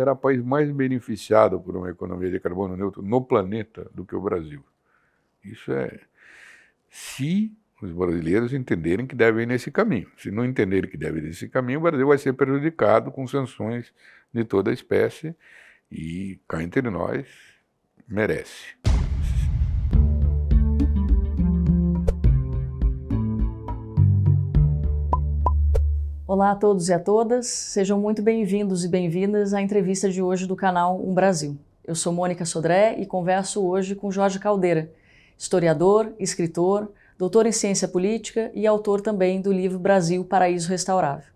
haverá país mais beneficiado por uma economia de carbono neutro no planeta do que o Brasil. Isso é se os brasileiros entenderem que devem ir nesse caminho. Se não entenderem que devem ir nesse caminho, o Brasil vai ser prejudicado com sanções de toda a espécie e, cá entre nós, merece. Olá a todos e a todas, sejam muito bem-vindos e bem-vindas à entrevista de hoje do canal Um Brasil. Eu sou Mônica Sodré e converso hoje com Jorge Caldeira, historiador, escritor, doutor em ciência política e autor também do livro Brasil Paraíso Restaurável.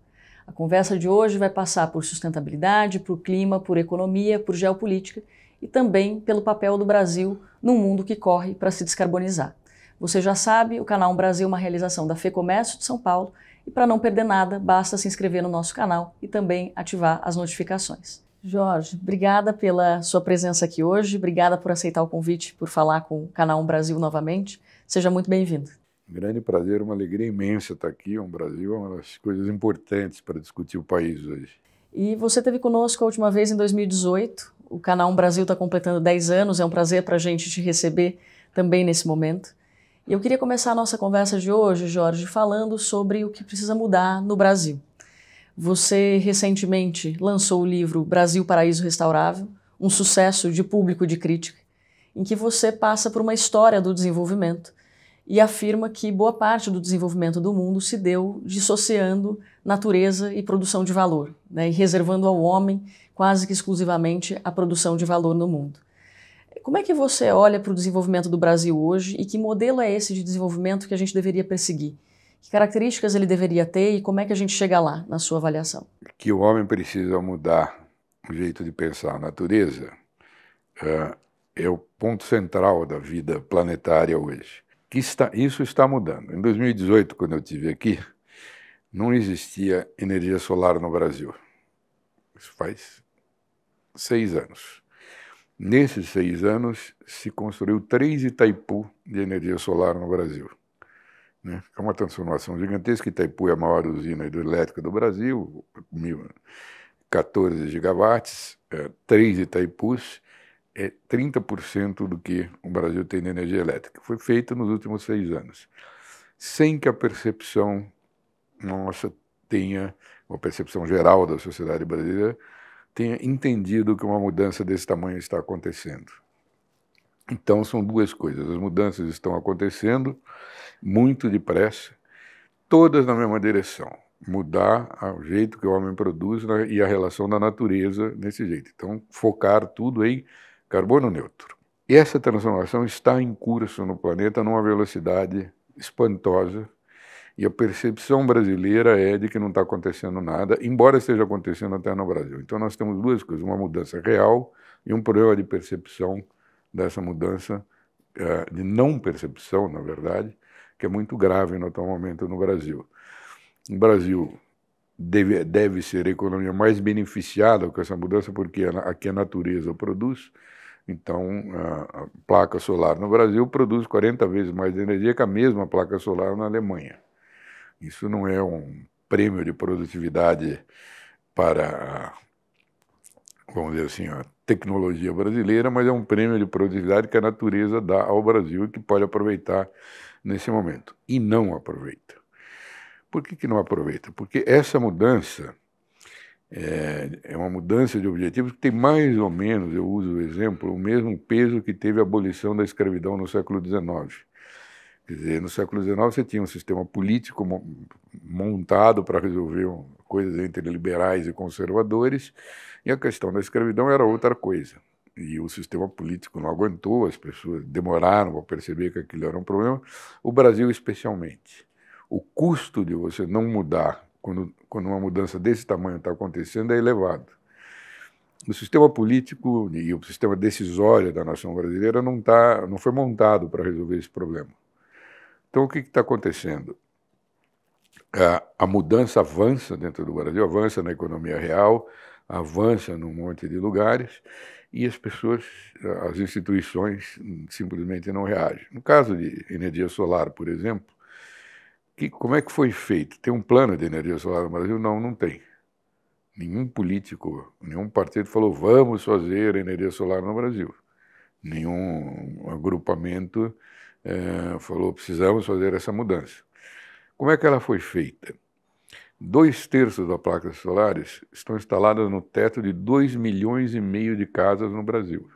A conversa de hoje vai passar por sustentabilidade, por clima, por economia, por geopolítica e também pelo papel do Brasil num mundo que corre para se descarbonizar. Você já sabe, o canal Um Brasil é uma realização da Comércio de São Paulo e para não perder nada, basta se inscrever no nosso canal e também ativar as notificações. Jorge, obrigada pela sua presença aqui hoje, obrigada por aceitar o convite, por falar com o Canal 1 Brasil novamente. Seja muito bem-vindo. Um grande prazer, uma alegria imensa estar aqui. O um Brasil é uma das coisas importantes para discutir o país hoje. E você esteve conosco a última vez em 2018. O Canal 1 Brasil está completando 10 anos, é um prazer para a gente te receber também nesse momento. E eu queria começar a nossa conversa de hoje, Jorge, falando sobre o que precisa mudar no Brasil. Você recentemente lançou o livro Brasil Paraíso Restaurável, um sucesso de público de crítica, em que você passa por uma história do desenvolvimento e afirma que boa parte do desenvolvimento do mundo se deu dissociando natureza e produção de valor, né, e reservando ao homem quase que exclusivamente a produção de valor no mundo. Como é que você olha para o desenvolvimento do Brasil hoje e que modelo é esse de desenvolvimento que a gente deveria perseguir? Que características ele deveria ter e como é que a gente chega lá, na sua avaliação? Que o homem precisa mudar o jeito de pensar a natureza é, é o ponto central da vida planetária hoje. Que está, isso está mudando. Em 2018, quando eu estive aqui, não existia energia solar no Brasil. Isso faz seis anos. Nesses seis anos, se construiu três Itaipu de energia solar no Brasil. Né? É uma transformação gigantesca. Itaipu é a maior usina hidrelétrica do Brasil, 14 gigawatts, é, três Itaipus, é 30% do que o Brasil tem de energia elétrica. Foi feito nos últimos seis anos, sem que a percepção nossa tenha, uma percepção geral da sociedade brasileira, tenha entendido que uma mudança desse tamanho está acontecendo. Então, são duas coisas. As mudanças estão acontecendo muito depressa, todas na mesma direção. Mudar o jeito que o homem produz né, e a relação da natureza nesse jeito. Então, focar tudo em carbono neutro. Essa transformação está em curso no planeta numa velocidade espantosa, e a percepção brasileira é de que não está acontecendo nada, embora esteja acontecendo até no Brasil. Então nós temos duas coisas, uma mudança real e um problema de percepção dessa mudança, eh, de não percepção, na verdade, que é muito grave no atual momento no Brasil. O Brasil deve, deve ser a economia mais beneficiada com essa mudança, porque é aqui a natureza produz, então, a placa solar no Brasil produz 40 vezes mais energia que a mesma placa solar na Alemanha. Isso não é um prêmio de produtividade para, vamos dizer assim, a tecnologia brasileira, mas é um prêmio de produtividade que a natureza dá ao Brasil e que pode aproveitar nesse momento. E não aproveita. Por que, que não aproveita? Porque essa mudança é, é uma mudança de objetivos que tem mais ou menos, eu uso o exemplo, o mesmo peso que teve a abolição da escravidão no século XIX. Quer dizer, no século XIX você tinha um sistema político montado para resolver coisas entre liberais e conservadores, e a questão da escravidão era outra coisa. E o sistema político não aguentou, as pessoas demoraram para perceber que aquilo era um problema, o Brasil especialmente. O custo de você não mudar quando, quando uma mudança desse tamanho está acontecendo é elevado. O sistema político e o sistema decisório da nação brasileira não, tá, não foi montado para resolver esse problema. Então, o que está acontecendo? A, é, a, mudança avança dentro do Brasil, avança na economia real, avança num monte de lugares, e as pessoas, as instituições, simplesmente não reagem. No caso de energia solar, por exemplo, que, como é que foi feito? Tem um plano de energia solar no Brasil? Não, não tem. Nenhum político, nenhum partido falou vamos fazer energia solar no Brasil. Nenhum agrupamento é, falou: precisamos fazer essa mudança. Como é que ela foi feita? Dois terços das placas solares estão instaladas no teto de 2 milhões e meio de casas no Brasil.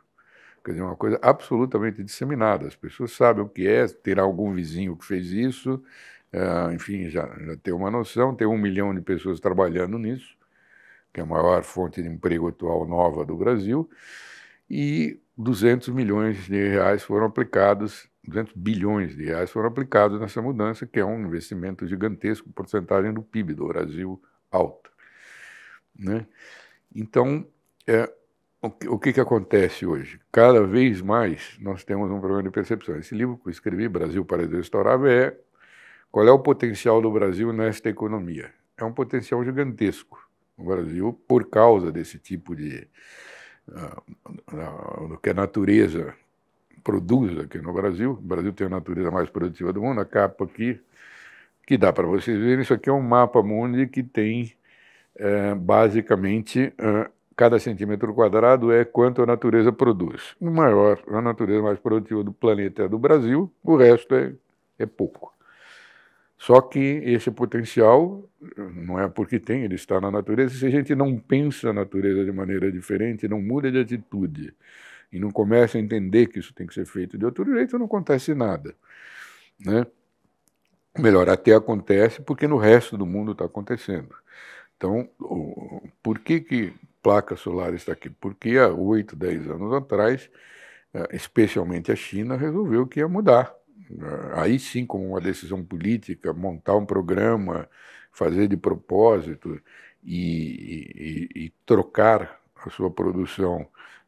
Quer dizer, é uma coisa absolutamente disseminada. As pessoas sabem o que é, terá algum vizinho que fez isso, é, enfim, já, já tem uma noção, tem um milhão de pessoas trabalhando nisso, que é a maior fonte de emprego atual nova do Brasil, e 200 milhões de reais foram aplicados 200 bilhões de reais foram aplicados nessa mudança, que é um investimento gigantesco, porcentagem do PIB do Brasil alta. Né? Então, é, o, que, o que, que acontece hoje? Cada vez mais nós temos um problema de percepção. Esse livro que eu escrevi, Brasil para Restaurável, é qual é o potencial do Brasil nesta economia. É um potencial gigantesco. O Brasil, por causa desse tipo de ah, ah, do que a natureza produz aqui no Brasil. O Brasil tem a natureza mais produtiva do mundo. A capa aqui, que dá para vocês verem, isso aqui é um mapa mundi que tem, é, basicamente, é, cada centímetro quadrado é quanto a natureza produz. O maior, a natureza mais produtiva do planeta é a do Brasil, o resto é, é pouco. Só que esse potencial não é porque tem, ele está na natureza. Se a gente não pensa a natureza de maneira diferente, não muda de atitude, e não começa a entender que isso tem que ser feito de outro jeito, não acontece nada. Né? Melhor, até acontece porque no resto do mundo está acontecendo. Então, o, por que, que placa solar está aqui? Porque há oito dez anos atrás, eh, especialmente a China resolveu que ia mudar. Eh, aí sim, como uma decisão política, montar um programa, fazer de propósito e, e, e trocar com sua produção,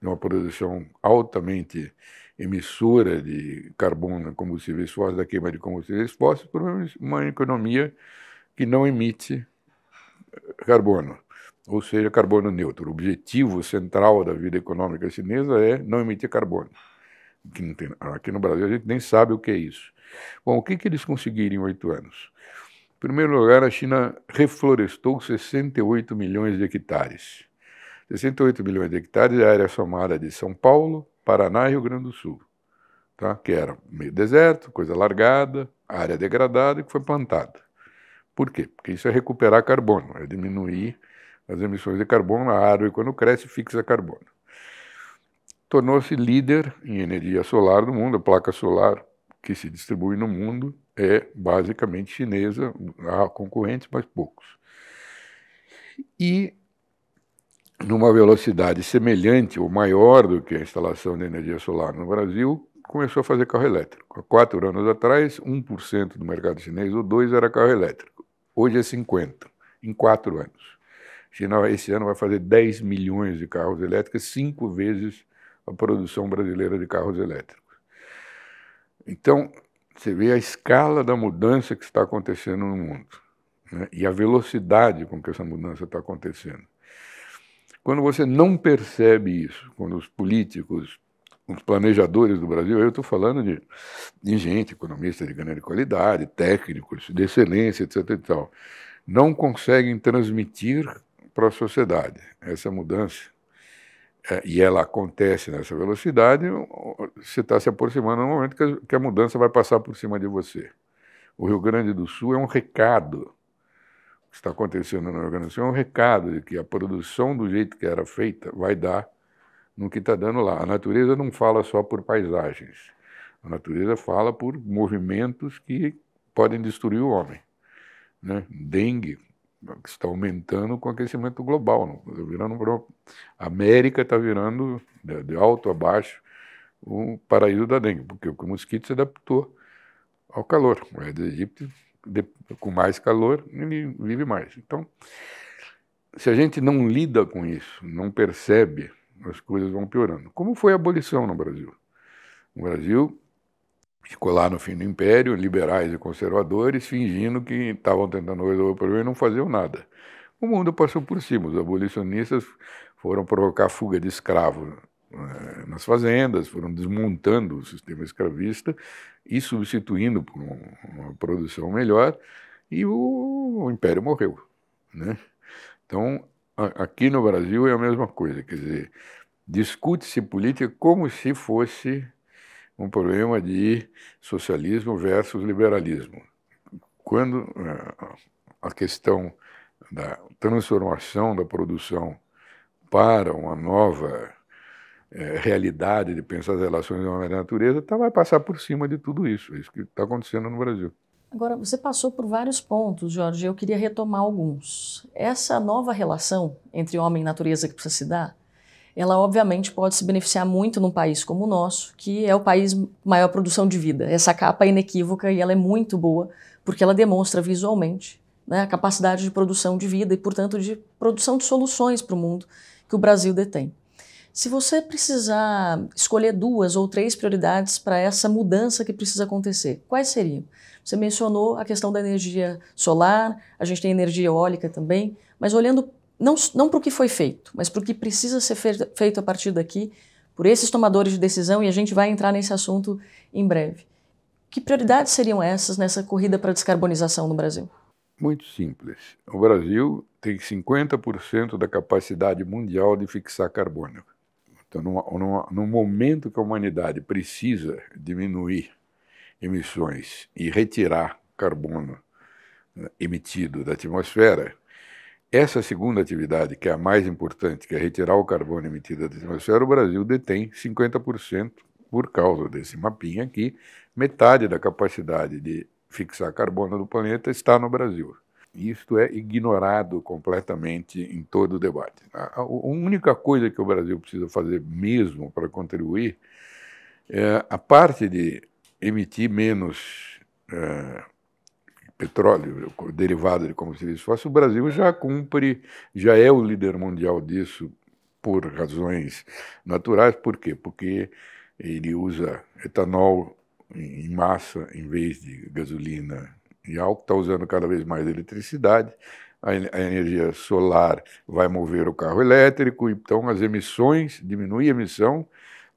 de é uma produção altamente emissora de carbono, combustíveis fósseis, da queima de combustíveis fósseis, por uma economia que não emite eh, carbono, ou seja, carbono neutro. O objetivo central da vida econômica chinesa é não emitir carbono. Aqui, tem, aqui no Brasil a gente nem sabe o que é isso. Bom, o que, que eles conseguiram em oito anos? Em primeiro lugar, a China reflorestou 68 milhões de hectares. 68 milhões de hectares é a área somada de São Paulo, Paraná e Rio Grande do Sul, tá? que era meio deserto, coisa largada, área degradada e que foi plantada. Por quê? Porque isso é recuperar carbono, é diminuir as emissões de carbono, a árvore quando cresce fixa carbono. Tornou-se líder em energia solar do mundo, a placa solar que se distribui no mundo é basicamente chinesa, há concorrentes, mas poucos. E numa velocidade semelhante ou maior do que a instalação de energia solar no Brasil, começou a fazer carro elétrico. Há quatro anos atrás, 1% do mercado chinês ou 2% era carro elétrico. Hoje é 50%, em quatro anos. A China, esse ano, vai fazer 10 milhões de carros elétricos, cinco vezes a produção brasileira de carros elétricos. Então, você vê a escala da mudança que está acontecendo no mundo né? e a velocidade com que essa mudança está acontecendo. Quando você não percebe isso, quando os políticos, os planejadores do Brasil, eu estou falando de, de, gente, economista de grande qualidade, técnicos de excelência, etc. E tal, não conseguem transmitir para a sociedade essa mudança. É, e ela acontece nessa velocidade, você está se aproximando no momento que a mudança vai passar por cima de você. O Rio Grande do Sul é um recado que está acontecendo na organização é um recado de que a produção do jeito que era feita vai dar no que está dando lá. A natureza não fala só por paisagens. A natureza fala por movimentos que podem destruir o homem. Né? Dengue está aumentando com o aquecimento global. Não, tá virando, a América está virando, de, alto a baixo, o paraíso da dengue, porque o mosquito se adaptou ao calor. O Aedes de, com mais calor, ele vive mais. Então, se a gente não lida com isso, não percebe, as coisas vão piorando. Como foi a abolição no Brasil? o Brasil, ficou lá no fim do Império, liberais e conservadores, fingindo que estavam tentando resolver o problema e não faziam nada. O mundo passou por cima, os abolicionistas foram provocar fuga de escravos eh, nas fazendas, foram desmontando o sistema escravista e substituindo por uma produção melhor, e o, o império morreu. Né? Então, a, aqui no Brasil é a mesma coisa, quer dizer, discute-se política como se fosse um problema de socialismo versus liberalismo. Quando eh, a questão da transformação da produção para uma nova é, realidade, de pensar as relações de uma maneira natureza, tá, vai passar por cima de tudo isso. É isso que está acontecendo no Brasil. Agora, você passou por vários pontos, Jorge, eu queria retomar alguns. Essa nova relação entre homem e natureza que precisa se dar, ela obviamente pode se beneficiar muito num país como o nosso, que é o país maior produção de vida. Essa capa é inequívoca e ela é muito boa, porque ela demonstra visualmente né, a capacidade de produção de vida e, portanto, de produção de soluções para o mundo que o Brasil detém. Se você precisar escolher duas ou três prioridades para essa mudança que precisa acontecer, quais seriam? Você mencionou a questão da energia solar, a gente tem energia eólica também, mas olhando não, não para o que foi feito, mas para o que precisa ser feito a partir daqui por esses tomadores de decisão, e a gente vai entrar nesse assunto em breve. Que prioridades seriam essas nessa corrida para a descarbonização no Brasil? Muito simples. O Brasil tem 50% da capacidade mundial de fixar carbono. Então, numa, numa, momento que a humanidade precisa diminuir emissões e retirar carbono né, emitido da atmosfera, essa segunda atividade, que é a mais importante, que é retirar o carbono emitido da atmosfera, o Brasil detém 50% por causa desse mapinha aqui. Metade da capacidade de fixar carbono do planeta está no Brasil. Isto é ignorado completamente em todo o debate. A, única coisa que o Brasil precisa fazer mesmo para contribuir é a parte de emitir menos é, petróleo derivado de combustíveis fósseis. O Brasil já cumpre, já é o líder mundial disso por razões naturais. Por quê? Porque ele usa etanol em massa em vez de gasolina mundial, que está usando cada vez mais eletricidade, a, a energia solar vai mover o carro elétrico, então as emissões, diminui a emissão.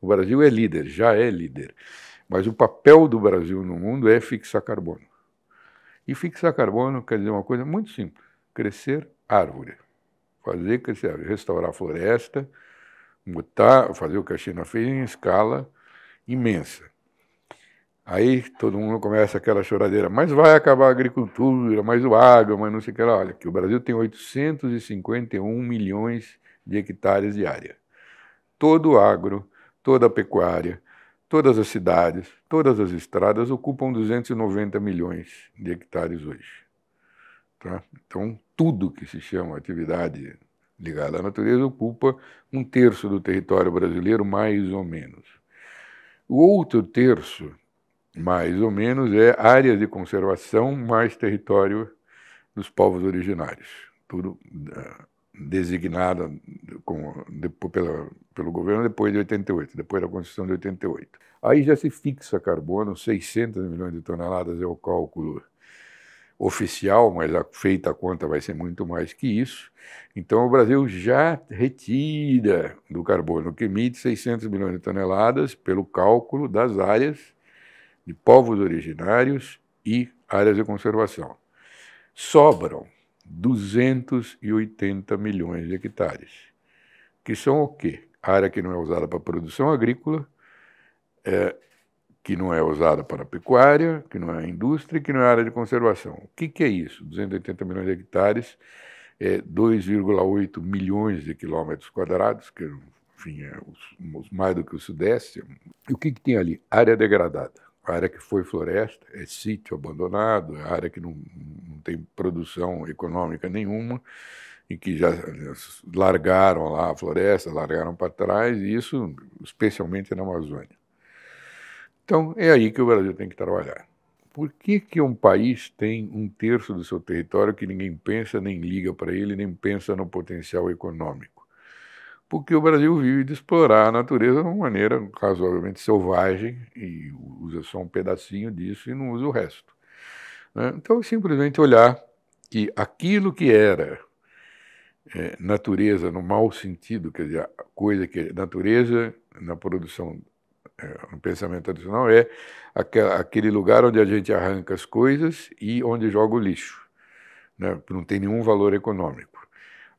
O Brasil é líder, já é líder. Mas o papel do Brasil no mundo é fixar carbono. E fixar carbono quer dizer uma coisa muito simples: crescer árvore. Fazer crescer árvore, restaurar a floresta, botar, fazer o que a China fez em escala imensa. Aí todo mundo começa aquela choradeira, mas vai acabar a agricultura, mais o agro, mas não sei o que lá. Olha, que o Brasil tem 851 milhões de hectares de área. Todo o agro, toda a pecuária, todas as cidades, todas as estradas ocupam 290 milhões de hectares hoje. Tá? Então, tudo que se chama atividade ligada à natureza ocupa um terço do território brasileiro, mais ou menos. O outro terço mais ou menos, é áreas de conservação mais território dos povos originários. Tudo eh, designado com, pela, pelo governo depois de 88, depois da Constituição de 88. Aí já se fixa carbono, 600 milhões de toneladas é o cálculo oficial, mas a, feita a conta vai ser muito mais que isso. Então o Brasil já retira do carbono que emite 600 milhões de toneladas pelo cálculo das áreas de povos originários e áreas de conservação. Sobram 280 milhões de hectares, que são o quê? área que não é usada para produção agrícola, é, que não é usada para pecuária, que não é indústria, que não é área de conservação. O que, que é isso? 280 milhões de hectares, é 2,8 milhões de quilômetros quadrados, que enfim, é mais do que o Sudeste. E o que, que tem ali? Área degradada a área que foi floresta é sítio abandonado, é área que não, não tem produção econômica nenhuma, e que já largaram lá a floresta, largaram para trás, e isso especialmente na Amazônia. Então, é aí que o Brasil tem que trabalhar. Por que, que um país tem um terço do seu território que ninguém pensa, nem liga para ele, nem pensa no potencial econômico? porque o Brasil vive de explorar a natureza de uma maneira razoavelmente selvagem e usa só um pedacinho disso e não usa o resto. Né? Então, é simplesmente olhar que aquilo que era é, natureza no mau sentido, quer dizer, a coisa que é natureza na produção é, no pensamento tradicional é aquele lugar onde a gente arranca as coisas e onde joga o lixo. Né? Não tem nenhum valor econômico.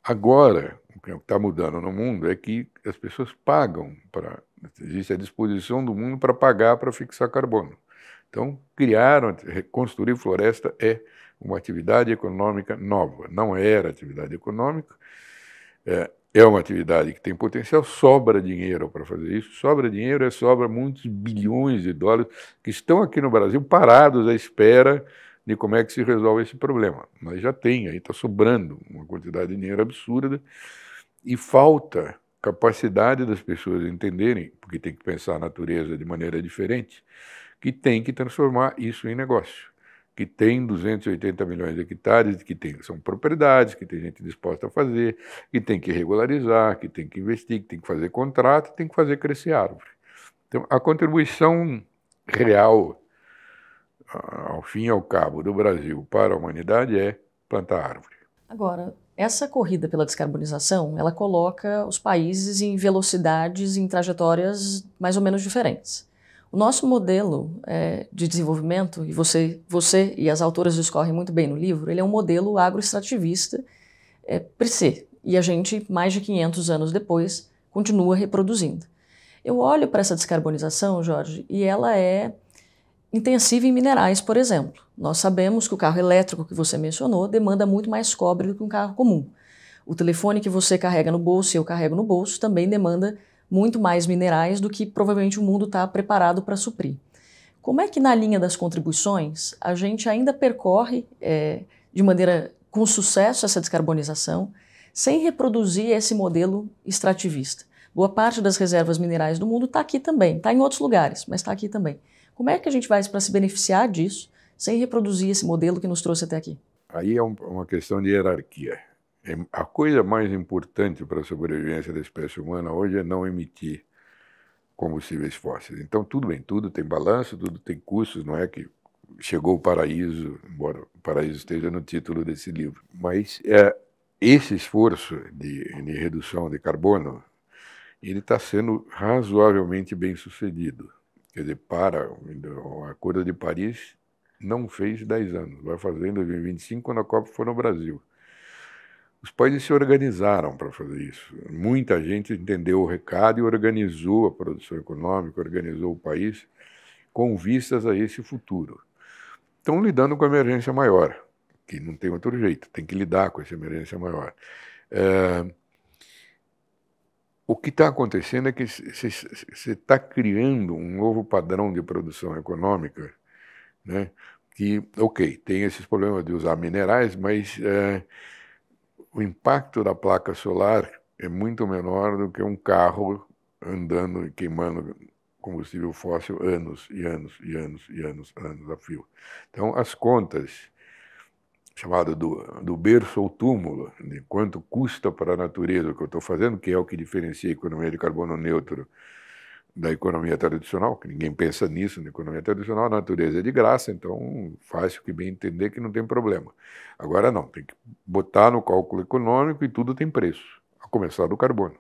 Agora, que é está mudando no mundo é que as pessoas pagam para. Existe a disposição do mundo para pagar para fixar carbono. Então, criaram, reconstruir floresta é uma atividade econômica nova, não era atividade econômica, é, é uma atividade que tem potencial, sobra dinheiro para fazer isso, sobra dinheiro e é, sobra muitos bilhões de dólares que estão aqui no Brasil parados à espera de como é que se resolve esse problema. Mas já tem, aí está sobrando uma quantidade de dinheiro absurda e falta capacidade das pessoas entenderem, porque tem que pensar a natureza de maneira diferente, que tem que transformar isso em negócio. Que tem 280 milhões de hectares, que tem, são propriedades, que tem gente disposta a fazer, que tem que regularizar, que tem que investir, que tem que fazer contrato, tem que fazer crescer árvore. Então, a contribuição real, ah, ao fim e ao cabo, do Brasil para a humanidade é plantar árvore. Agora, essa corrida pela descarbonização, ela coloca os países em velocidades, em trajetórias mais ou menos diferentes. O nosso modelo é, de desenvolvimento, e você, você e as autoras discorrem muito bem no livro, ele é um modelo agroextrativista é, PC, e a gente, mais de 500 anos depois, continua reproduzindo. Eu olho para essa descarbonização, Jorge, e ela é intensiva em minerais, por exemplo. Nós sabemos que o carro elétrico que você mencionou demanda muito mais cobre do que um carro comum. O telefone que você carrega no bolso e eu carrego no bolso também demanda muito mais minerais do que provavelmente o mundo está preparado para suprir. Como é que na linha das contribuições a gente ainda percorre é, de maneira com sucesso essa descarbonização sem reproduzir esse modelo extrativista? Boa parte das reservas minerais do mundo está aqui também, está em outros lugares, mas está aqui também. Como é que a gente vai para se beneficiar disso sem reproduzir esse modelo que nos trouxe até aqui? Aí é um, uma questão de hierarquia. A coisa mais importante para a sobrevivência da espécie humana hoje é não emitir combustíveis fósseis. Então, tudo bem, tudo tem balanço, tudo tem custos, não é que chegou o paraíso, embora o paraíso esteja no título desse livro. Mas é, esse esforço de, de redução de carbono, ele está sendo razoavelmente bem sucedido. Quer dizer, para o Acordo de Paris não fez 10 anos, vai fazer em 2025 quando a COP for no Brasil. Os países se organizaram para fazer isso. Muita gente entendeu o recado e organizou a produção econômica, organizou o país com vistas a esse futuro. Estão lidando com a emergência maior, que não tem outro jeito, tem que lidar com essa emergência maior. É, o que está acontecendo é que você está criando um novo padrão de produção econômica, né? que, ok, tem esses problemas de usar minerais, mas é, o impacto da placa solar é muito menor do que um carro andando e queimando combustível fóssil anos e anos e anos e anos, anos a fio. Então, as contas chamado do, do berço ou túmulo, de quanto custa para a natureza o que eu estou fazendo, que é o que diferencia a economia de carbono neutro da economia tradicional, que ninguém pensa nisso na economia tradicional, a natureza é de graça, então fácil que bem entender que não tem problema. Agora não, tem que botar no cálculo econômico e tudo tem preço, a começar do carbono,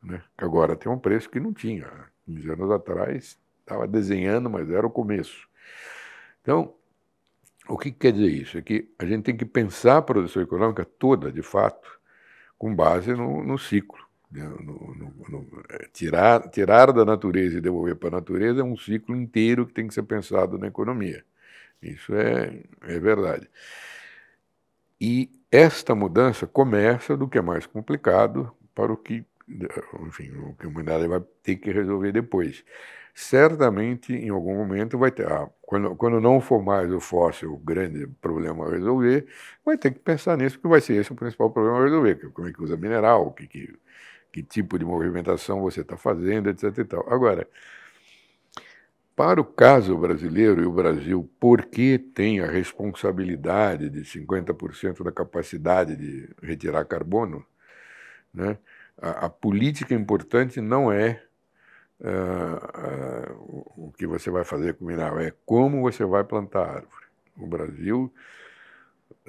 né? que agora tem um preço que não tinha. 15 anos atrás estava desenhando, mas era o começo. Então, o que quer dizer isso? É que a gente tem que pensar a produção econômica toda, de fato, com base no, no ciclo. Né? No, no, é, tirar, tirar da natureza e devolver para a natureza é um ciclo inteiro que tem que ser pensado na economia. Isso é, é verdade. E esta mudança começa do que é mais complicado para o que enfim, o que a humanidade vai ter que resolver depois. Certamente, em algum momento, vai ter. Ah, quando, quando não for mais o fóssil o grande problema a resolver, vai ter que pensar nisso, porque vai ser esse o principal problema a resolver: é como é que usa mineral, que, que, que tipo de movimentação você está fazendo, etc. E tal. Agora, para o caso brasileiro e o Brasil, porque tem a responsabilidade de 50% da capacidade de retirar carbono, né? A, a política importante não é uh, uh, o que você vai fazer com o mineral, é como você vai plantar árvore. No Brasil,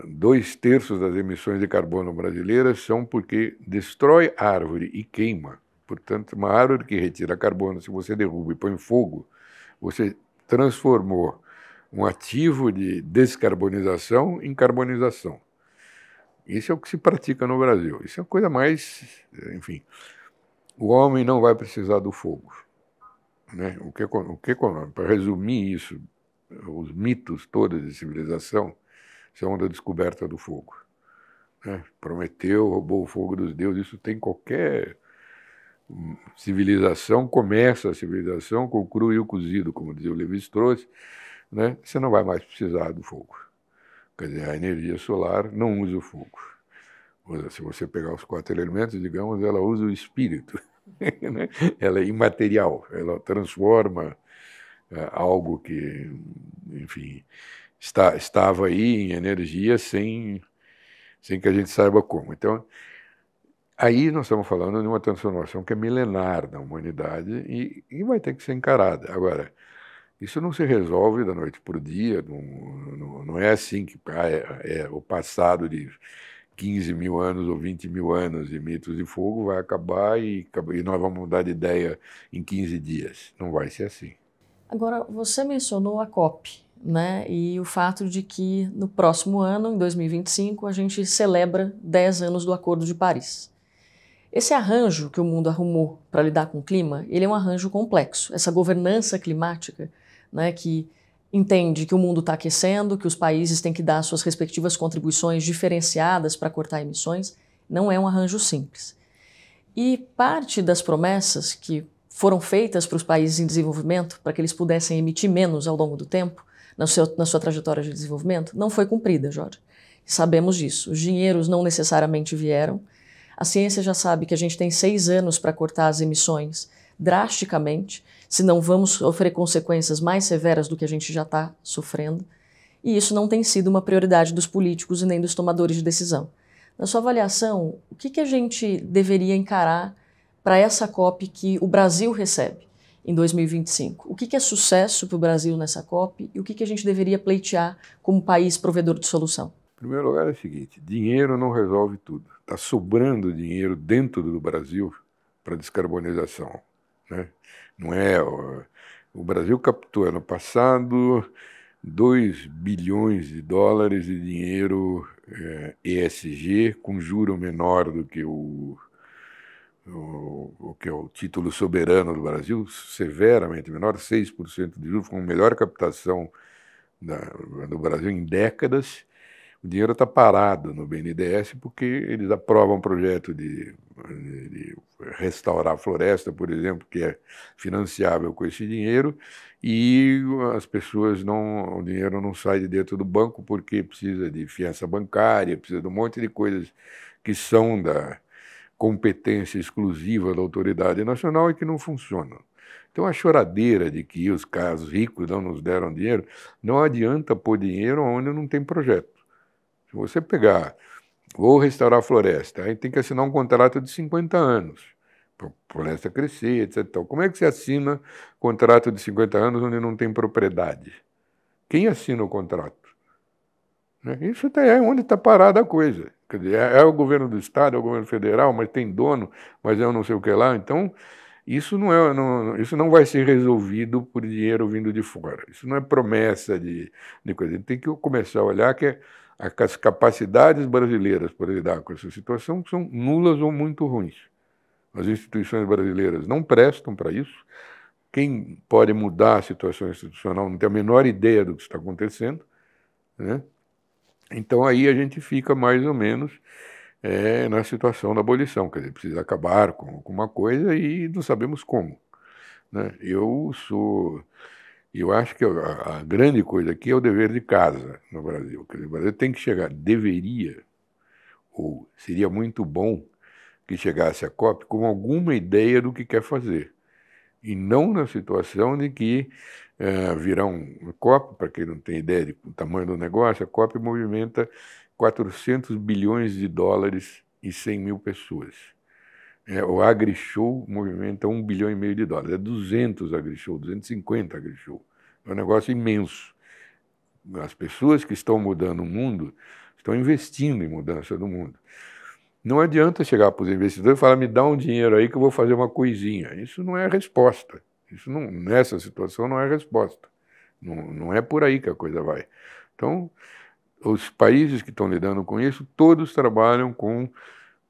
dois terços das emissões de carbono brasileiras são porque destrói árvore e queima. Portanto, uma árvore que retira carbono, se você derruba e põe fogo, você transformou um ativo de descarbonização em carbonização. Isso é o que se pratica no Brasil. Isso é uma coisa mais, enfim, o homem não vai precisar do fogo. Né? O que, o que para resumir isso, os mitos todos de civilização são é da descoberta do fogo. Né? Prometeu, roubou o fogo dos deuses. Isso tem qualquer hum, civilização começa a civilização com o cru e o cozido, como dizia o Levi-Strauss, né? você não vai mais precisar do fogo. Quer dizer, a energia solar não usa o fogo. Se você pegar os quatro elementos, digamos, ela usa o espírito. Né? ela é imaterial, ela transforma é, algo que, enfim, está, estava aí em energia sem, sem que a gente saiba como. Então, aí nós estamos falando de uma transformação que é milenar da humanidade e, e vai ter que ser encarada. Agora, isso não se resolve da noite para o dia, não, não, não, é assim que ah, é, é, o passado de 15 mil anos ou 20 mil anos de mitos de fogo vai acabar e, e nós vamos mudar de ideia em 15 dias. Não vai ser assim. Agora, você mencionou a COP, né? E o fato de que no próximo ano, em 2025, a gente celebra 10 anos do Acordo de Paris. Esse arranjo que o mundo arrumou para lidar com o clima, ele é um arranjo complexo. Essa governança climática né, que entende que o mundo está aquecendo, que os países têm que dar suas respectivas contribuições diferenciadas para cortar emissões, não é um arranjo simples. E parte das promessas que foram feitas para os países em desenvolvimento, para que eles pudessem emitir menos ao longo do tempo, na sua, na sua trajetória de desenvolvimento, não foi cumprida, Jorge. Sabemos disso. Os dinheiros não necessariamente vieram. A ciência já sabe que a gente tem seis anos para cortar as emissões drasticamente senão vamos sofrer consequências mais severas do que a gente já está sofrendo. E isso não tem sido uma prioridade dos políticos e nem dos tomadores de decisão. Na sua avaliação, o que, que a gente deveria encarar para essa COP que o Brasil recebe em 2025? O que, que é sucesso para o Brasil nessa COP e o que, que a gente deveria pleitear como país provedor de solução? Em primeiro lugar é o seguinte, dinheiro não resolve tudo. Está sobrando dinheiro dentro do Brasil para descarbonização. Né? Não é? O Brasil captou ano passado 2 bilhões de dólares de dinheiro é, eh, ESG, com juro menor do que o, o, o, que é o título soberano do Brasil, severamente menor, 6% de juros, com a melhor captação do Brasil em décadas. O dinheiro está parado no BNDES porque eles aprovam um projeto de de restaurar a floresta, por exemplo, que é financiável com esse dinheiro, e as pessoas não, o dinheiro não sai de dentro do banco porque precisa de fiança bancária, precisa de um monte de coisas que são da competência exclusiva da autoridade nacional e que não funcionam. Então a choradeira de que os casos ricos não nos deram dinheiro, não adianta pôr dinheiro onde não tem projeto. Se você pegar vou restaurar a floresta. Aí tem que assinar um contrato de 50 anos. A floresta crescer, etc. Então, como é que se assina contrato de 50 anos onde não tem propriedade? Quem assina o contrato? Né? Isso tá, é onde está parada a coisa. Quer dizer, é, é o governo do Estado, é o governo federal, mas tem dono, mas eu é não sei o que lá. Então, isso não, é, não, isso não vai ser resolvido por dinheiro vindo de fora. Isso não é promessa de, de coisa. Tem que começar a olhar que é as capacidades brasileiras para lidar com essa situação são nulas ou muito ruins. As instituições brasileiras não prestam para isso. Quem pode mudar a situação institucional não tem a menor ideia do que está acontecendo. Né? Então aí a gente fica mais ou menos é, na situação da abolição, quer dizer, precisa acabar com alguma coisa e não sabemos como. Né? Eu sou e eu acho que a, grande coisa aqui é o dever de casa no Brasil. O Brasil tem que chegar, deveria, ou seria muito bom que chegasse a COP com alguma ideia do que quer fazer. E não na situação de que uh, virá um COP, para quem não tem ideia do tamanho do negócio, a COP movimenta 400 bilhões de dólares e 100 mil pessoas. É, o AgriShow movimenta um bilhão e meio de dólares. É 200 AgriShow, 250 AgriShow. É um negócio imenso. As pessoas que estão mudando o mundo estão investindo em mudança do mundo. Não adianta chegar para os investidores e falar, me dá um dinheiro aí que eu vou fazer uma coisinha. Isso não é resposta. Isso não, nessa situação não é resposta. Não, não é por aí que a coisa vai. Então, os países que estão lidando com isso, todos trabalham com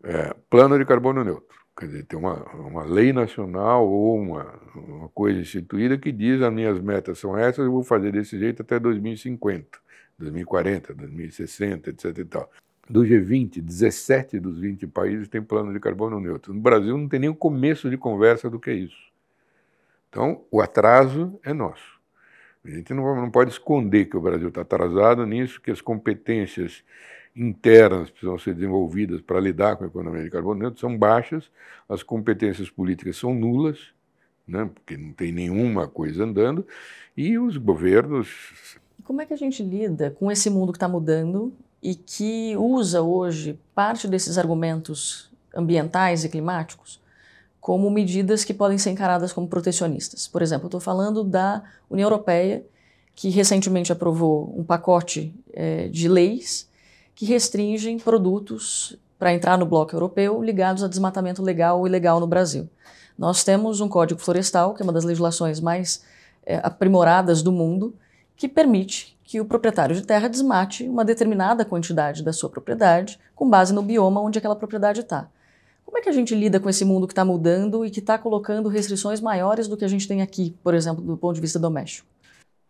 é, plano de carbono neutro. Quer dizer, tem uma, uma lei nacional ou uma, uma coisa instituída que diz as minhas metas são essas, eu vou fazer desse jeito até 2050, 2040, 2060, etc. E tal. Do G20, 17 dos 20 países têm plano de carbono neutro. No Brasil não tem nem o começo de conversa do que é isso. Então, o atraso é nosso. A gente não, não pode esconder que o Brasil está atrasado nisso, que as competências internas precisam ser desenvolvidas para lidar com a economia de carbono neutro são baixas, as competências políticas são nulas, né, porque não tem nenhuma coisa andando, e os governos. Como é que a gente lida com esse mundo que está mudando e que usa hoje parte desses argumentos ambientais e climáticos como medidas que podem ser encaradas como protecionistas? Por exemplo, estou falando da União Europeia, que recentemente aprovou um pacote é, de leis que restringem produtos para entrar no bloco europeu ligados a desmatamento legal ou ilegal no Brasil. Nós temos um Código Florestal, que é uma das legislações mais é, aprimoradas do mundo, que permite que o proprietário de terra desmate uma determinada quantidade da sua propriedade com base no bioma onde aquela propriedade está. Como é que a gente lida com esse mundo que está mudando e que está colocando restrições maiores do que a gente tem aqui, por exemplo, do ponto de vista doméstico?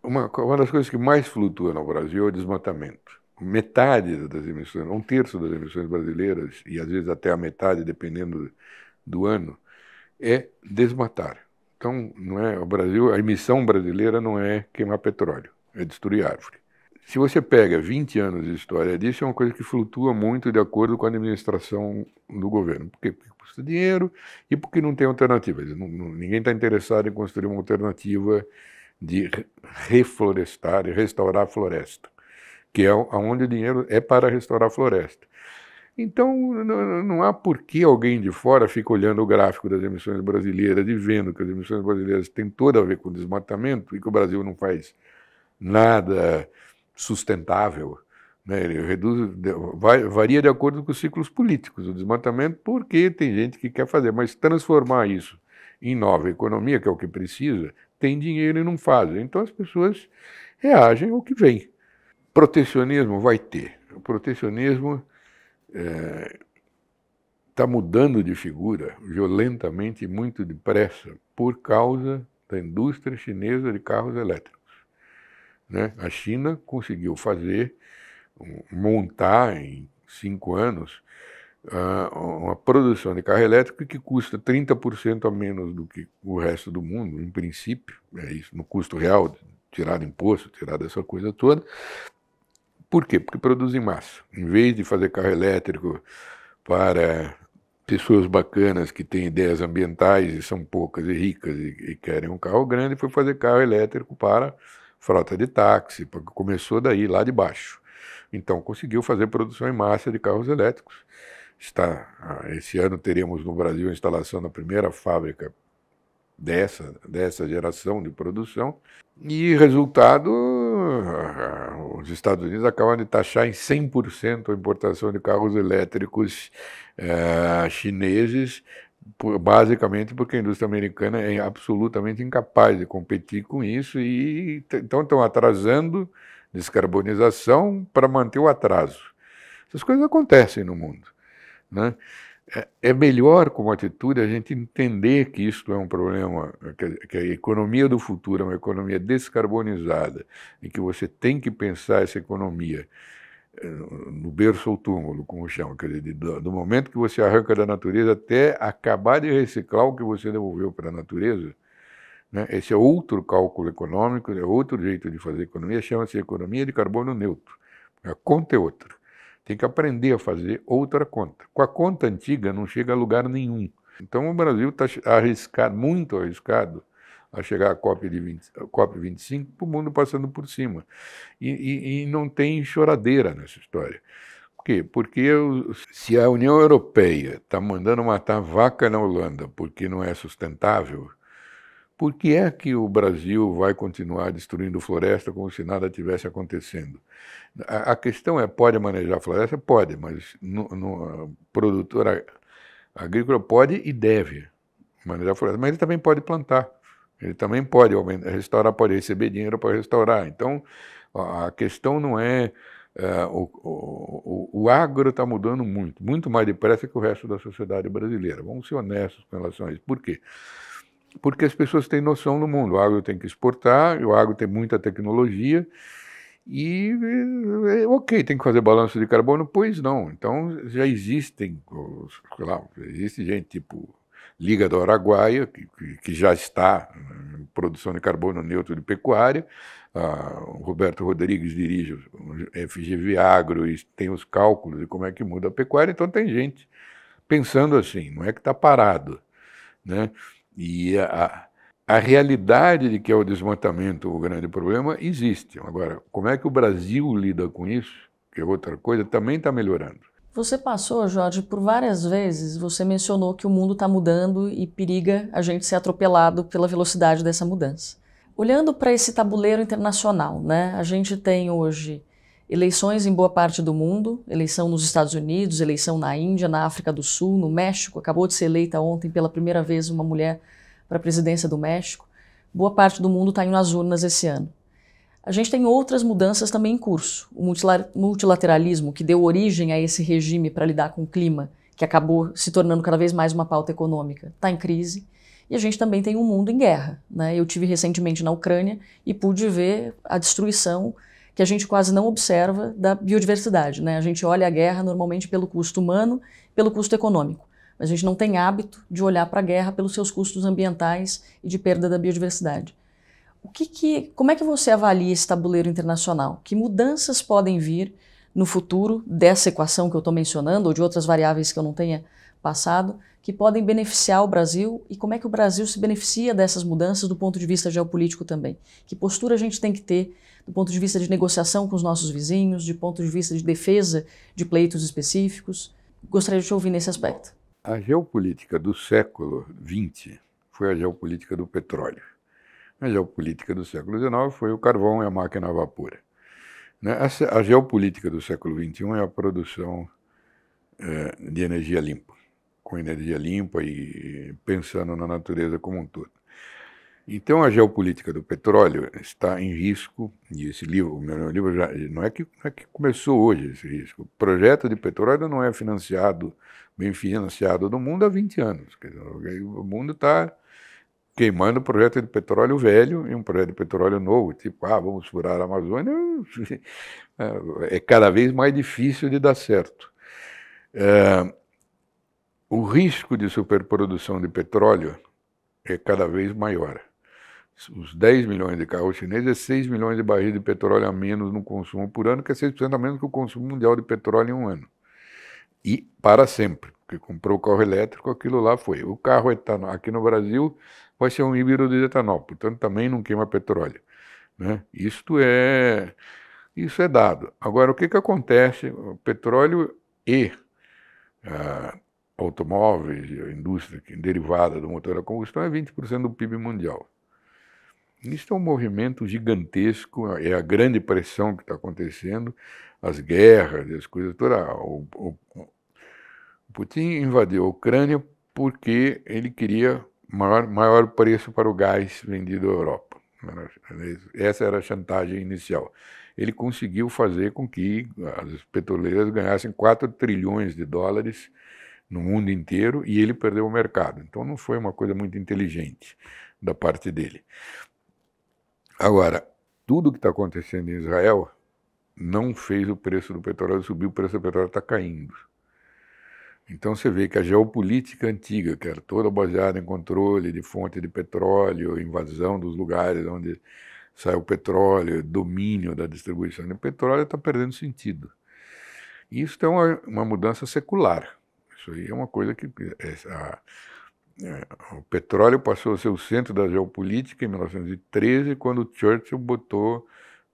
Uma, uma das coisas que mais flutua no Brasil é o desmatamento metade das emissões, um terço das emissões brasileiras, e às vezes até a metade, dependendo do ano, é desmatar. Então, não é o Brasil, a emissão brasileira não é queimar petróleo, é destruir árvore. Se você pega 20 anos de história disso, é uma coisa que flutua muito de acordo com a administração do governo. Por quê? Porque custa dinheiro e porque não tem alternativa. Não, não, ninguém está interessado em construir uma alternativa de reflorestar e restaurar a floresta que é onde o dinheiro é para restaurar a floresta. Então, não há por que alguém de fora fica olhando o gráfico das emissões brasileiras e vendo que as emissões brasileiras têm tudo a ver com desmatamento e que o Brasil não faz nada sustentável. Né? Ele reduz, varia de acordo com os ciclos políticos, o desmatamento, porque tem gente que quer fazer, mas transformar isso em nova economia, que é o que precisa, tem dinheiro e não faz. Então, as pessoas reagem ao que vem. Protecionismo vai ter. O protecionismo está é, tá mudando de figura violentamente e muito depressa por causa da indústria chinesa de carros elétricos. Né? A China conseguiu fazer, montar em cinco anos, uma produção de carro elétrico que custa 30% a menos do que o resto do mundo, em princípio, é isso, no custo real, tirado imposto, tirado essa coisa toda, por quê? Porque produzem massa. Em vez de fazer carro elétrico para pessoas bacanas que têm ideias ambientais e são poucas e ricas e, e querem um carro grande, foi fazer carro elétrico para frota de táxi, porque começou daí, lá de baixo. Então conseguiu fazer produção em massa de carros elétricos. Está, ah, esse ano teremos no Brasil a instalação da primeira fábrica dessa, dessa geração de produção. E resultado os Estados Unidos acabaram de taxar em 100% a importação de carros elétricos é, chineses, basicamente porque a indústria americana é absolutamente incapaz de competir com isso e então estão atrasando descarbonização para manter o atraso. Essas coisas acontecem no mundo. Né? É, é melhor, como atitude, a gente entender que isso é um problema, que a economia do futuro é uma economia descarbonizada, em que você tem que pensar essa economia eh, no berço ou túmulo, como chama, quer dizer, do, momento que você arranca da natureza até acabar de reciclar o que você devolveu para a natureza, né? esse é outro cálculo econômico, é outro jeito de fazer economia, chama-se economia de carbono neutro. A conta é outra. Tem que aprender a fazer outra conta. Com a conta antiga não chega a lugar nenhum. Então o Brasil está arriscado, muito arriscado, a chegar à COP, 25 para 25, o mundo passando por cima. E, e, e, não tem choradeira nessa história. Por quê? Porque eu, se a União Europeia está mandando matar vaca na Holanda porque não é sustentável, por que é que o Brasil vai continuar destruindo floresta como se nada tivesse acontecendo? A, questão é, pode manejar a floresta? Pode, mas no, no, agrícola pode e deve manejar a floresta. Mas ele também pode plantar, ele também pode aumentar, restaurar, pode receber dinheiro para restaurar. Então, a, questão não é, é... o, o, o, agro está mudando muito, muito mais depressa que o resto da sociedade brasileira. Vamos ser honestos com relação a isso. Por quê? porque as pessoas têm noção do mundo. O agro tem que exportar, o agro tem muita tecnologia, e eh, eh, ok, tem que fazer balanço de carbono, pois não. Então já existem, sei lá, existe gente tipo Liga do Araguaia, que, que já está em produção de carbono neutro de pecuária. o Roberto Rodrigues dirige o FGV Agro e tem os cálculos de como é que muda a pecuária, então tem gente pensando assim, não é que está parado. Né? E a, a realidade de que é o desmatamento o grande problema existe. Agora, como é que o Brasil lida com isso? Que é outra coisa, também está melhorando. Você passou, Jorge, por várias vezes, você mencionou que o mundo está mudando e periga a gente ser atropelado pela velocidade dessa mudança. Olhando para esse tabuleiro internacional, né, a gente tem hoje Eleições em boa parte do mundo, eleição nos Estados Unidos, eleição na Índia, na África do Sul, no México. Acabou de ser eleita ontem pela primeira vez uma mulher para a presidência do México. Boa parte do mundo está indo às urnas esse ano. A gente tem outras mudanças também em curso. O multilateralismo, que deu origem a esse regime para lidar com o clima, que acabou se tornando cada vez mais uma pauta econômica, está em crise. E a gente também tem um mundo em guerra. Né? Eu tive recentemente na Ucrânia e pude ver a destruição que a gente quase não observa da biodiversidade. Né? A gente olha a guerra normalmente pelo custo humano, pelo custo econômico, mas a gente não tem hábito de olhar para a guerra pelos seus custos ambientais e de perda da biodiversidade. O que, que como é que você avalia esse tabuleiro internacional? Que mudanças podem vir no futuro dessa equação que eu estou mencionando ou de outras variáveis que eu não tenha passado que podem beneficiar o Brasil e como é que o Brasil se beneficia dessas mudanças do ponto de vista geopolítico também. Que postura a gente tem que ter do ponto de vista de negociação com os nossos vizinhos, de ponto de vista de defesa de pleitos específicos. Gostaria de te ouvir nesse aspecto. A geopolítica do século XX foi a geopolítica do petróleo. A geopolítica do século XIX foi o carvão e a máquina a vapor. Né? A geopolítica do século XXI é a produção eh, de energia limpa com energia limpa e pensando na natureza como um todo. Então a geopolítica do petróleo está em risco, e esse livro, o meu livro já, não, é que, não é que começou hoje esse risco. O projeto de petróleo não é financiado, bem financiado do mundo há 20 anos. Dizer, o mundo está queimando o projeto de petróleo velho e um projeto de petróleo novo, tipo, ah, vamos furar a Amazônia, é, é cada vez mais difícil de dar certo. É, o risco de superprodução de petróleo é cada vez maior. Os 10 milhões de carros chineses é 6 milhões de barris de petróleo a menos no consumo por ano, que é 6% a menos que o consumo mundial de petróleo em um ano. E para sempre, porque comprou o carro elétrico, aquilo lá foi. O carro etanol, aqui no Brasil vai ser um híbrido de etanol, portanto também não queima petróleo. Né? Isto é isso é dado. Agora, o que, que acontece? O petróleo e ah, automóveis, a indústria é derivada do motor a combustão é 20% do PIB mundial. Isso é um movimento gigantesco, é a grande pressão que está acontecendo, as guerras, as coisas todas. Ah, o, o, o Putin invadiu a Ucrânia porque ele queria maior, maior preço para o gás vendido à Europa. Essa era a chantagem inicial. Ele conseguiu fazer com que as petroleiras ganhassem 4 trilhões de dólares no mundo inteiro e ele perdeu o mercado. Então não foi uma coisa muito inteligente da parte dele. Agora, tudo que está acontecendo em Israel não fez o preço do petróleo subir, o preço do petróleo está caindo. Então você vê que a geopolítica antiga, que era toda baseada em controle de fonte de petróleo, invasão dos lugares onde sai o petróleo, domínio da distribuição de petróleo, está perdendo sentido. Isso é uma, uma mudança secular. Isso aí é uma coisa que. É, é, a, é, o petróleo passou a ser o centro da geopolítica em 1913, quando Churchill botou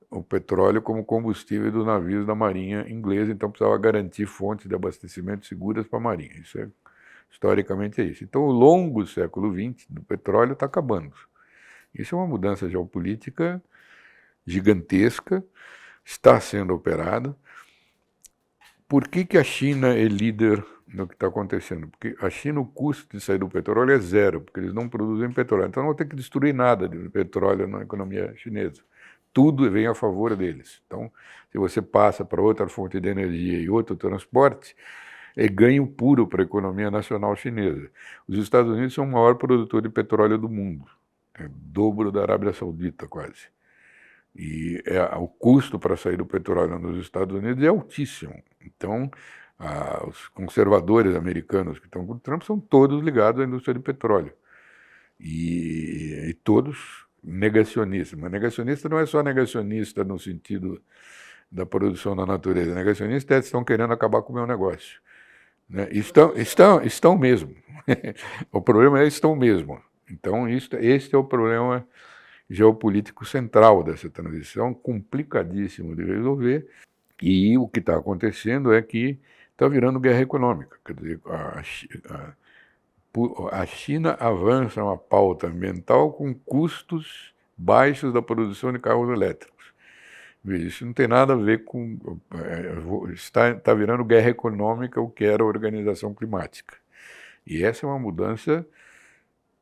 o petróleo como combustível dos navios da Marinha inglesa, então precisava garantir fontes de abastecimento seguras para a Marinha. Isso é, historicamente é isso. Então, o longo século XX do petróleo está acabando. Isso é uma mudança geopolítica gigantesca, está sendo operada. Por que, que a China é líder no que está acontecendo. Porque a China, o custo de sair do petróleo é zero, porque eles não produzem petróleo. Então não vão ter que destruir nada de petróleo na economia chinesa. Tudo vem a favor deles. Então, se você passa para outra fonte de energia e outro transporte, é ganho puro para a economia nacional chinesa. Os Estados Unidos são o maior produtor de petróleo do mundo, é dobro da Arábia Saudita quase. E é, o custo para sair do petróleo nos Estados Unidos é altíssimo. Então, ah, os conservadores americanos que estão com o Trump são todos ligados à indústria de petróleo. E, e todos negacionistas. Mas negacionista não é só negacionista no sentido da produção da natureza. Negacionistas é estão querendo acabar com o meu negócio. Né? Estão, estão, estão mesmo. o problema é estão mesmo. Então, isso, este é o problema geopolítico central dessa transição, complicadíssimo de resolver. E o que está acontecendo é que está virando guerra econômica. Quer dizer, a, a, a China avança uma pauta ambiental com custos baixos da produção de carros elétricos. isso não tem nada a ver com. É, é, está, está virando guerra econômica o que era a organização climática. E essa é uma mudança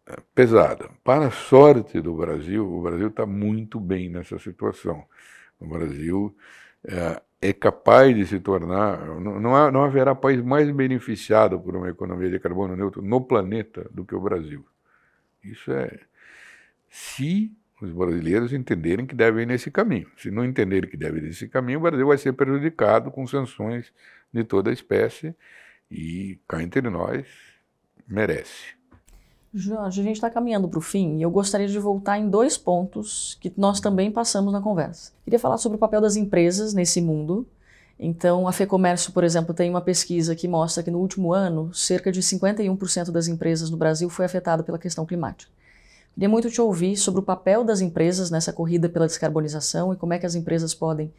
é, pesada. Para a sorte do Brasil, o Brasil está muito bem nessa situação. O Brasil é, é capaz de se tornar, não, há, não haverá país mais beneficiado por uma economia de carbono neutro no planeta do que o Brasil. Isso é se os brasileiros entenderem que devem ir nesse caminho. Se não entenderem que devem ir nesse caminho, o Brasil vai ser prejudicado com sanções de toda a espécie e, cá entre nós, merece. Jorge, a gente está caminhando para o fim e eu gostaria de voltar em dois pontos que nós também passamos na conversa. Queria falar sobre o papel das empresas nesse mundo. Então, a FEComércio, por exemplo, tem uma pesquisa que mostra que no último ano, cerca de 51% das empresas no Brasil foi afetada pela questão climática. Queria muito te ouvir sobre o papel das empresas nessa corrida pela descarbonização e como é que as empresas podem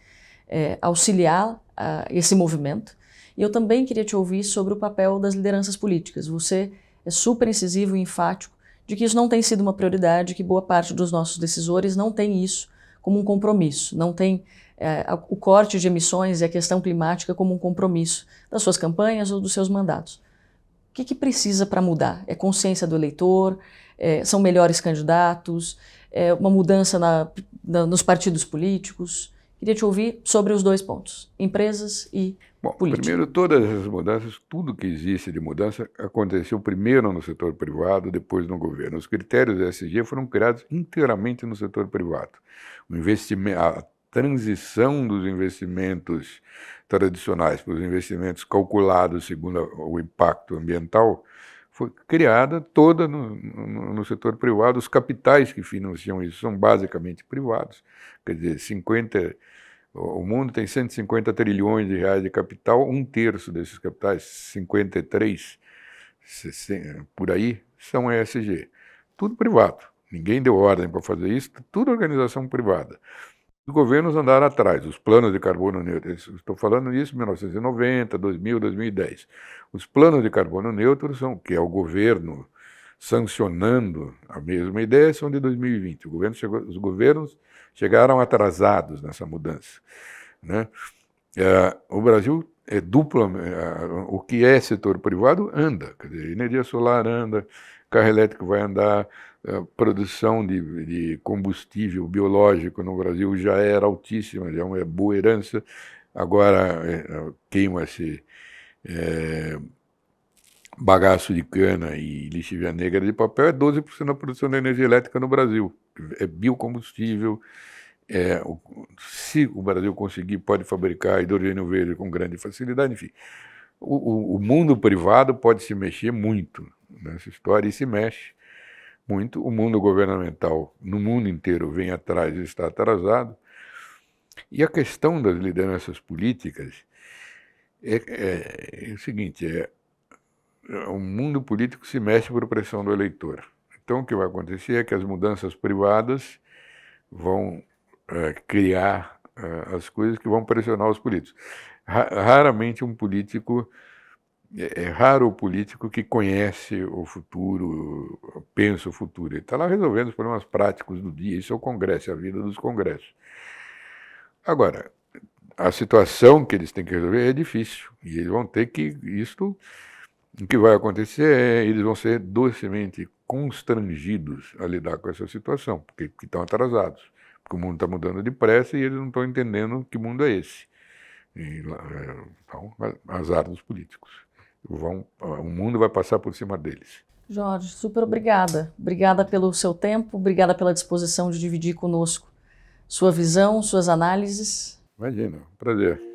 é, auxiliar a, ah, esse movimento. E eu também queria te ouvir sobre o papel das lideranças políticas. Você é super incisivo e enfático de que isso não tem sido uma prioridade, que boa parte dos nossos decisores não tem isso como um compromisso, não tem é, o corte de emissões e a questão climática como um compromisso das suas campanhas ou dos seus mandatos. O que, que precisa para mudar? É consciência do eleitor? É, são melhores candidatos? É uma mudança na, na, nos partidos políticos? Queria te ouvir sobre os dois pontos: empresas e Bom, político. primeiro, todas as mudanças, tudo que existe de mudança, aconteceu primeiro no setor privado, depois no governo. Os critérios ESG foram criados inteiramente no setor privado. O investimento, a transição dos investimentos tradicionais para os investimentos calculados segundo o impacto ambiental foi criada toda no, no, no, setor privado. Os capitais que financiam isso são basicamente privados, quer dizer, 50 o mundo tem 150 trilhões de reais de capital, um terço desses capitais, 53 por aí, são ESG. Tudo privado. Ninguém deu ordem para fazer isso, tudo organização privada. Os governos andaram atrás, os planos de carbono neutro, estou falando isso em 1990, 2000, 2010. Os planos de carbono neutro são, que é o governo sancionando a mesma ideia são de 2020. Governo chegou, os governos chegaram atrasados nessa mudança. Né? É, o Brasil é dupla, é, o que é setor privado anda, quer dizer, energia solar anda, carro elétrico vai andar, é, produção de, de combustível biológico no Brasil já era altíssima, já é uma boa herança, agora é, queima-se é, bagaço de cana e lixívia negra de papel é 12% da produção de energia elétrica no Brasil. É biocombustível. É, o, se o Brasil conseguir, pode fabricar hidrogênio verde com grande facilidade, enfim. O, o, o mundo privado pode se mexer muito nessa história e se mexe muito. O mundo governamental, no mundo inteiro, vem atrás e está atrasado. E a questão das lideranças políticas é, é, é o seguinte: é é, o mundo político se mexe por pressão do eleitor. Então, o que vai acontecer é que as mudanças privadas vão é, criar é, as coisas que vão pressionar os políticos. Raramente um político, é, é raro o político que conhece o futuro, pensa o futuro. Ele está lá resolvendo os problemas práticos do dia. Isso é o Congresso, é a vida dos Congressos. Agora, a situação que eles têm que resolver é difícil. E eles vão ter que. Isso o que vai acontecer é eles vão ser docemente constrangidos a lidar com essa situação, porque, porque estão atrasados, porque o mundo está mudando depressa e eles não estão entendendo que mundo é esse. E, é, então, azar dos políticos. Vão, o mundo vai passar por cima deles. Jorge, super obrigada. Obrigada pelo seu tempo, obrigada pela disposição de dividir conosco sua visão, suas análises. Imagina, prazer.